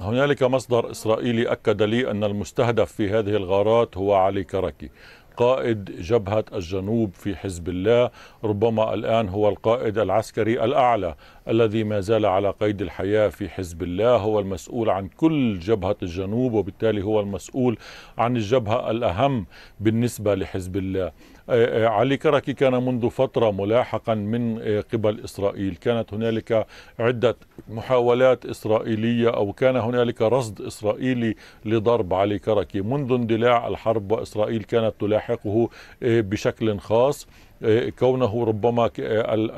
هنالك مصدر إسرائيلي أكد لي أن المستهدف في هذه الغارات هو علي كركي قائد جبهة الجنوب في حزب الله ربما الآن هو القائد العسكري الأعلى الذي ما زال على قيد الحياة في حزب الله هو المسؤول عن كل جبهة الجنوب وبالتالي هو المسؤول عن الجبهة الأهم بالنسبة لحزب الله آه، آه، علي كركي كان منذ فترة ملاحقا من آه، قبل إسرائيل كانت هنالك عدة محاولات إسرائيلية أو كان هنالك رصد إسرائيلي لضرب علي كركي منذ اندلاع الحرب وإسرائيل كانت تلاحقه بشكل خاص كونه ربما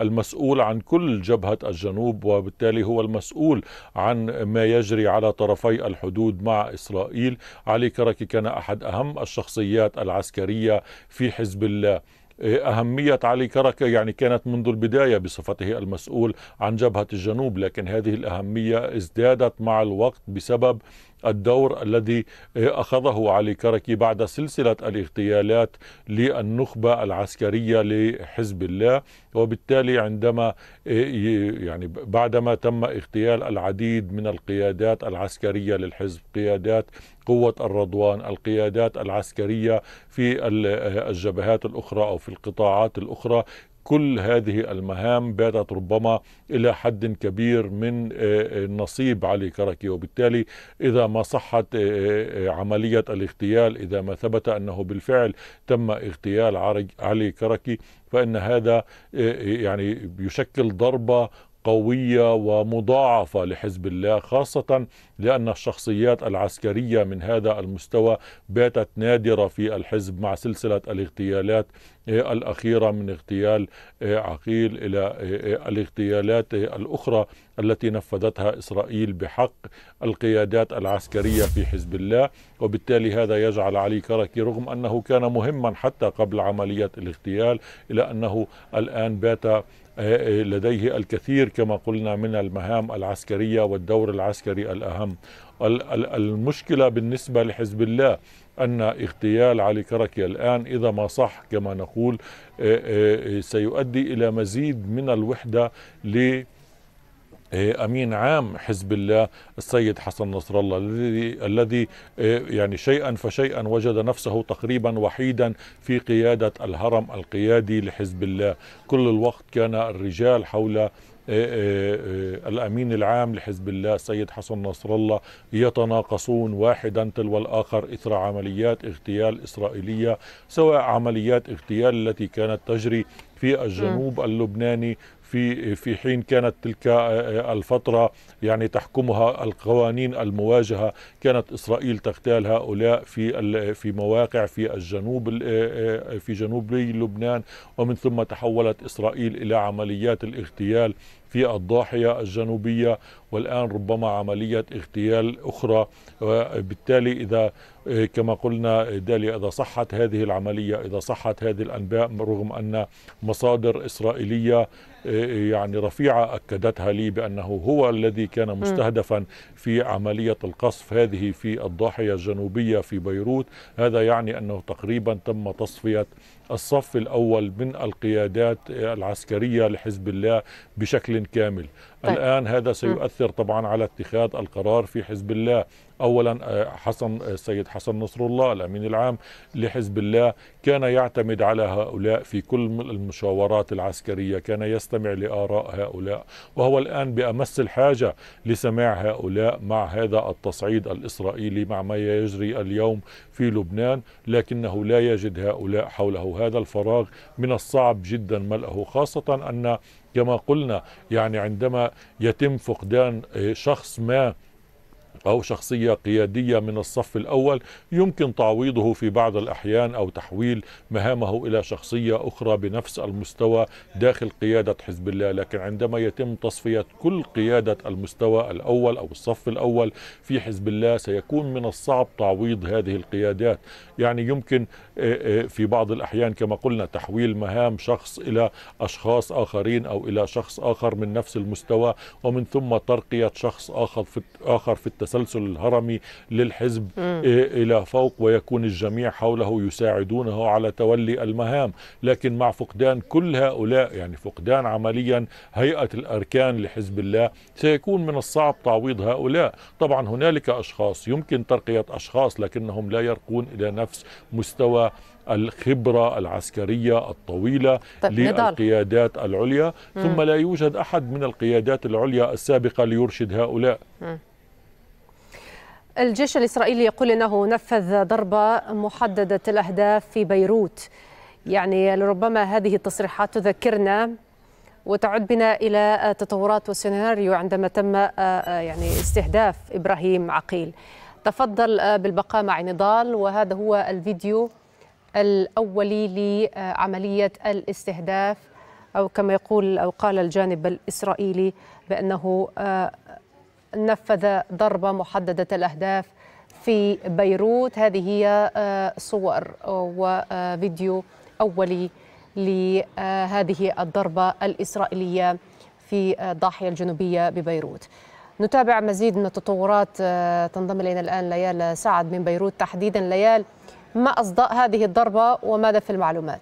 المسؤول عن كل جبهة الجنوب وبالتالي هو المسؤول عن ما يجري على طرفي الحدود مع إسرائيل علي كركي كان أحد أهم الشخصيات العسكرية في حزب الله أهمية علي كركة يعني كانت منذ البداية بصفته المسؤول عن جبهة الجنوب لكن هذه الأهمية ازدادت مع الوقت بسبب الدور الذي أخذه علي كركي بعد سلسلة الاغتيالات للنخبة العسكرية لحزب الله وبالتالي عندما إيه، يعني بعدما تم اغتيال العديد من القيادات العسكرية للحزب قيادات قوة الرضوان القيادات العسكرية في آه، الجبهات الأخرى أو في القطاعات الأخرى كل هذه المهام باتت ربما إلى حد كبير من آه، آه، نصيب علي كركي وبالتالي إذا ما صحت آه، عملية الاغتيال إذا ما ثبت أنه بالفعل تم اغتيال علي كركي فإن هذا يعني يشكل ضربة قوية ومضاعفة لحزب الله خاصة لأن الشخصيات العسكرية من هذا المستوى باتت نادرة في الحزب مع سلسلة الاغتيالات إيه، الأخيرة من اغتيال إيه، عقيل إلى إيه، الاغتيالات الأخرى التي نفذتها إسرائيل بحق القيادات العسكرية في حزب الله وبالتالي هذا يجعل علي كركي رغم أنه كان مهما حتى قبل عملية الاغتيال إلى أنه الآن بات لديه الكثير كما قلنا من المهام العسكرية والدور العسكري الأهم المشكلة بالنسبة لحزب الله أن اغتيال علي كركي الآن إذا ما صح كما نقول سيؤدي إلى مزيد من الوحدة ل امين عام حزب الله السيد حسن نصر الله الذي الذي يعني شيئا فشيئا وجد نفسه تقريبا وحيدا في قياده الهرم القيادي لحزب الله كل الوقت كان الرجال حول إيه، إيه، إيه، الأمين العام لحزب الله السيد حسن نصر الله يتناقصون واحدا تلو الآخر إثر عمليات اغتيال إسرائيلية سواء عمليات اغتيال التي كانت تجري في الجنوب اللبناني في في حين كانت تلك آه، آه، الفترة يعني تحكمها القوانين المواجهة كانت إسرائيل تغتال هؤلاء في في مواقع في الجنوب آه، في جنوبي لبنان ومن ثم تحولت إسرائيل إلى عمليات الاغتيال في الضاحية الجنوبية والآن ربما عملية اغتيال أخرى وبالتالي إذا كما قلنا داليا إذا صحت هذه العملية إذا صحت هذه الأنباء رغم أن مصادر إسرائيلية يعني رفيعة أكدتها لي بأنه هو الذي كان مستهدفا في عملية القصف هذه في الضاحية الجنوبية في بيروت هذا يعني أنه تقريبا تم تصفية الصف الأول من القيادات العسكرية لحزب الله بشكل كامل طيب. الآن هذا سيؤثر طبعا على اتخاذ القرار في حزب الله أولا آه، حسن السيد آه، حسن نصر الله الأمين العام لحزب الله كان يعتمد على هؤلاء في كل المشاورات العسكرية كان يستمع لآراء هؤلاء وهو الآن بأمس الحاجة لسماع هؤلاء مع هذا التصعيد الإسرائيلي مع ما يجري اليوم في لبنان لكنه لا يجد هؤلاء حوله هذا الفراغ من الصعب جدا ملأه خاصة أن كما قلنا يعني عندما يتم فقدان آه، شخص ما أو شخصية قيادية من الصف الأول يمكن تعويضه في بعض الأحيان أو تحويل مهامه إلى شخصية أخرى بنفس المستوى داخل قيادة حزب الله لكن عندما يتم تصفية كل قيادة المستوى الأول أو الصف الأول في حزب الله سيكون من الصعب تعويض هذه القيادات يعني يمكن في بعض الأحيان كما قلنا تحويل مهام شخص إلى أشخاص آخرين أو إلى شخص آخر من نفس المستوى ومن ثم ترقية شخص آخر في, آخر التسلسل الهرمي للحزب إيه إلى فوق ويكون الجميع حوله يساعدونه على تولي المهام لكن مع فقدان كل هؤلاء يعني فقدان عمليا هيئة الأركان لحزب الله سيكون من الصعب تعويض هؤلاء طبعا هنالك أشخاص يمكن ترقية أشخاص لكنهم لا يرقون إلى نفس مستوى الخبرة العسكرية الطويلة طيب للقيادات العليا ثم لا يوجد أحد من القيادات العليا السابقة ليرشد هؤلاء م. الجيش الإسرائيلي يقول أنه نفذ ضربة محددة الأهداف في بيروت يعني لربما هذه التصريحات تذكرنا وتعود بنا إلى تطورات والسيناريو عندما تم آه، آه، يعني استهداف إبراهيم عقيل تفضل آه، بالبقاء مع نضال وهذا هو الفيديو الأولي لعملية الاستهداف أو كما يقول أو قال الجانب الإسرائيلي بأنه نفذ ضربة محددة الأهداف في بيروت هذه هي آه، صور وفيديو آه، أولي لهذه آه، الضربة الإسرائيلية في الضاحية الجنوبية ببيروت نتابع مزيد من التطورات تنضم إلينا الآن ليال سعد من بيروت تحديدا ليال ما أصداء هذه الضربة وماذا في المعلومات؟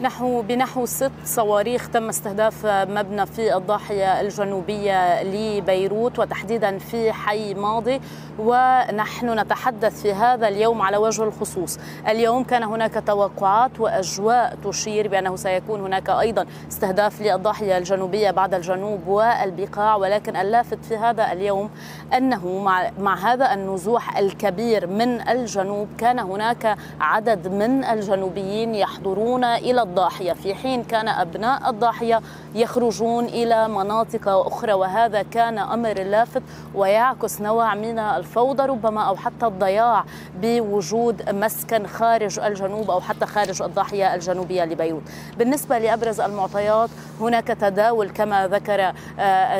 نحو بنحو ست صواريخ تم استهداف مبنى في الضاحية الجنوبية لبيروت وتحديدا في حي ماضي ونحن نتحدث في هذا اليوم على وجه الخصوص اليوم كان هناك توقعات وأجواء تشير بأنه سيكون هناك أيضا استهداف للضاحية الجنوبية بعد الجنوب والبقاع ولكن اللافت في هذا اليوم أنه مع, مع هذا النزوح الكبير من الجنوب كان هناك عدد من الجنوبيين يحضرون إلى الضاحية في حين كان أبناء الضاحية يخرجون إلى مناطق أخرى وهذا كان أمر لافت ويعكس نوع من الفوضى ربما أو حتى الضياع بوجود مسكن خارج الجنوب أو حتى خارج الضاحية الجنوبية لبيروت بالنسبة لأبرز المعطيات هناك تداول كما ذكر آه،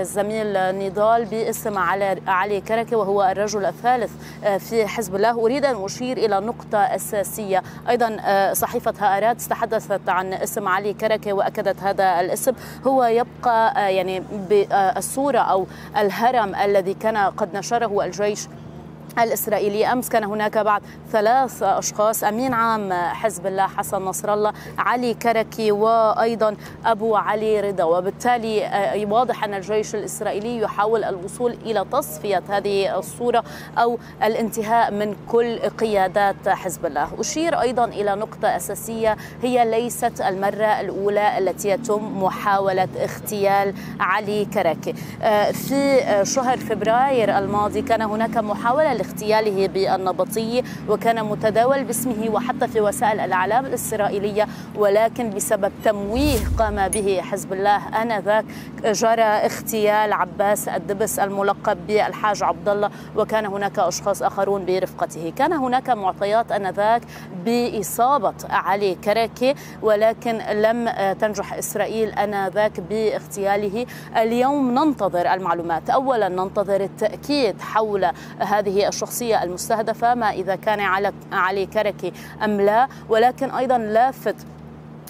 الزميل نضال باسم علي علي كركي وهو الرجل الثالث آه، في حزب الله أريد أن أشير إلى نقطة أساسية أيضا آه، صحيفة هارات تحدثت عن اسم علي كركي وأكدت هذا الاسم هو يبقى يعني بالصورة أو الهرم الذي كان قد نشره الجيش الإسرائيلي أمس كان هناك بعد ثلاث أشخاص أمين عام حزب الله حسن نصر الله علي كركي وأيضا أبو علي رضا وبالتالي آه، واضح أن الجيش الإسرائيلي يحاول الوصول إلى تصفية هذه الصورة أو الانتهاء من كل قيادات حزب الله أشير أيضا إلى نقطة أساسية هي ليست المرة الأولى التي يتم محاولة اغتيال علي كركي آه، في شهر فبراير الماضي كان هناك محاولة لاغتياله بالنبطي وكان متداول باسمه وحتى في وسائل الإعلام الإسرائيلية ولكن بسبب تمويه قام به حزب الله آنذاك جرى اغتيال عباس الدبس الملقب بالحاج عبد الله وكان هناك أشخاص آخرون برفقته كان هناك معطيات آنذاك بإصابة علي كركي ولكن لم تنجح إسرائيل آنذاك باغتياله اليوم ننتظر المعلومات أولا ننتظر التأكيد حول هذه الشخصية المستهدفة ما إذا كان على عليه كركي أم لا ولكن أيضا لافت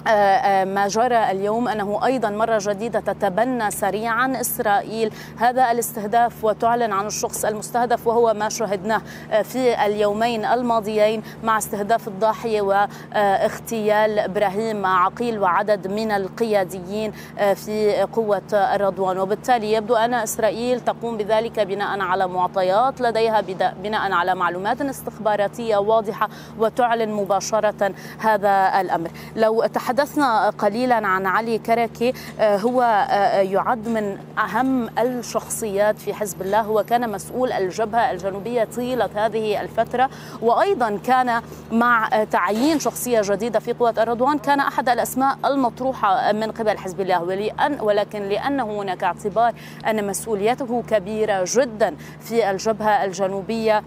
آه، آه، ما جرى اليوم أنه أيضا مرة جديدة تتبنى سريعا إسرائيل هذا الاستهداف وتعلن عن الشخص المستهدف وهو ما شهدناه آه، في اليومين الماضيين مع استهداف الضاحية واغتيال إبراهيم عقيل وعدد من القياديين في قوة الرضوان وبالتالي يبدو أن إسرائيل تقوم بذلك بناء على معطيات لديها بناء على معلومات استخباراتية واضحة وتعلن مباشرة هذا الأمر لو تحدث تحدثنا قليلا عن علي كركي آه، هو آه، آه، يعد من أهم الشخصيات في حزب الله هو كان مسؤول الجبهة الجنوبية طيلة هذه الفترة وأيضا كان مع تعيين شخصية جديدة في قوات الرضوان كان أحد الأسماء المطروحة من قبل حزب الله ولأن ولكن لأنه هناك اعتبار أن مسؤوليته كبيرة جدا في الجبهة الجنوبية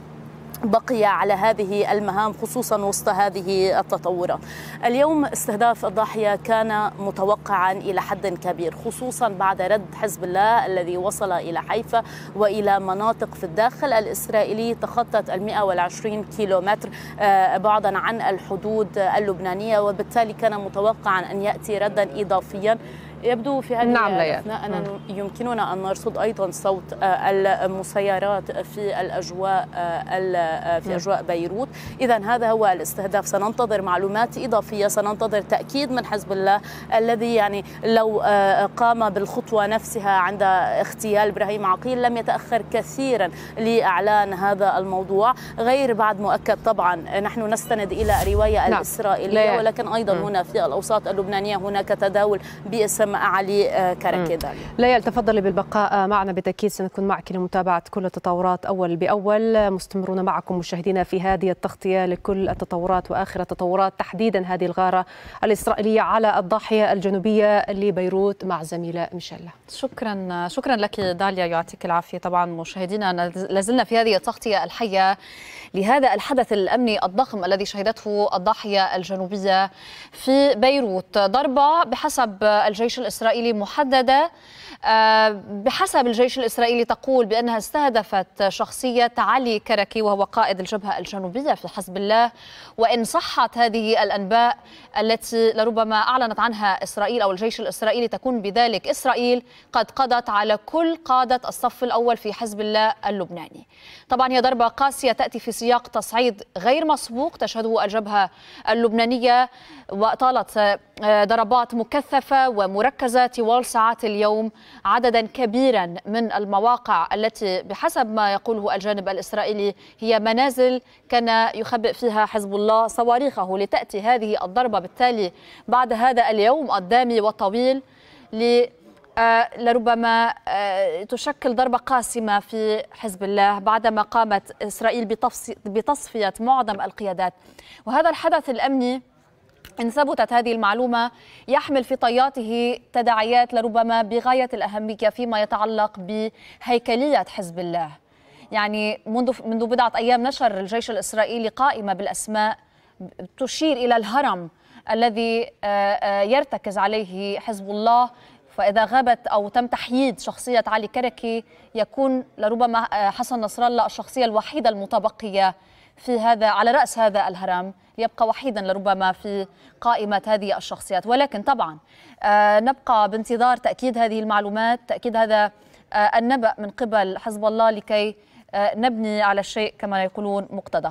بقي على هذه المهام خصوصا وسط هذه التطورات. اليوم استهداف الضاحيه كان متوقعا الى حد كبير خصوصا بعد رد حزب الله الذي وصل الى حيفا والى مناطق في الداخل الاسرائيلي تخطت ال 120 كيلومتر آه، بعدا عن الحدود اللبنانيه وبالتالي كان متوقعا ان ياتي ردا اضافيا يبدو في هذه نعم الأثناء أن نعم. يمكننا أن نرصد أيضا صوت آه، المسيرات في الأجواء آه، آه، في نعم. أجواء بيروت إذا هذا هو الاستهداف سننتظر معلومات إضافية سننتظر تأكيد من حزب الله الذي يعني لو قام بالخطوة نفسها عند اغتيال إبراهيم عقيل لم يتأخر كثيرا لإعلان هذا الموضوع غير بعد مؤكد طبعا نحن نستند إلى روايه نعم، الإسرائيلية ولكن أيضا هنا في الأوساط اللبنانية هناك تداول باسم كما علي آه، كركده ليال تفضلي بالبقاء آه، معنا بالتأكيد سنكون معك لمتابعة كل التطورات أول بأول مستمرون معكم مشاهدينا في هذه التغطية لكل التطورات وآخر التطورات تحديدا هذه الغارة الإسرائيلية على الضاحية الجنوبية لبيروت مع زميلة ميشيلا شكرا شكرا لك داليا يعطيك العافية طبعا مشاهدينا لازلنا في هذه التغطية الحية لهذا الحدث الأمني الضخم الذي شهدته الضاحية الجنوبية في بيروت ضربة بحسب الجيش الإسرائيلي محددة آه، بحسب الجيش الإسرائيلي تقول بأنها استهدفت شخصية علي كركي وهو قائد الجبهة الجنوبية في حزب الله وإن صحت هذه الأنباء التي لربما أعلنت عنها إسرائيل أو الجيش الإسرائيلي تكون بذلك إسرائيل قد قضت على كل قادة الصف الأول في حزب الله اللبناني طبعا هي ضربة قاسية تأتي في سياق تصعيد غير مسبوق تشهده الجبهة اللبنانية وأطالت آه، ضربات مكثفة ومركزة طوال ساعات اليوم عددا كبيرا من المواقع التي بحسب ما يقوله الجانب الإسرائيلي هي منازل كان يخبئ فيها حزب الله صواريخه لتأتي هذه الضربة بالتالي بعد هذا اليوم الدامي والطويل آه، لربما آه، تشكل ضربة قاسمة في حزب الله بعدما قامت إسرائيل بتصفية معظم القيادات وهذا الحدث الأمني إن ثبتت هذه المعلومة يحمل في طياته تداعيات لربما بغاية الأهمية فيما يتعلق بهيكلية حزب الله يعني منذ منذ بضعة أيام نشر الجيش الإسرائيلي قائمة بالأسماء تشير إلى الهرم الذي آه، آه، يرتكز عليه حزب الله فإذا غابت أو تم تحييد شخصية علي كركي يكون لربما آه، حسن نصر الله الشخصية الوحيدة المتبقية في هذا على رأس هذا الهرم يبقى وحيدا لربما في قائمة هذه الشخصيات ولكن طبعا آه، نبقى بانتظار تأكيد هذه المعلومات تأكيد هذا آه، النبأ من قبل حزب الله لكي آه، نبني على الشيء كما يقولون مقتضى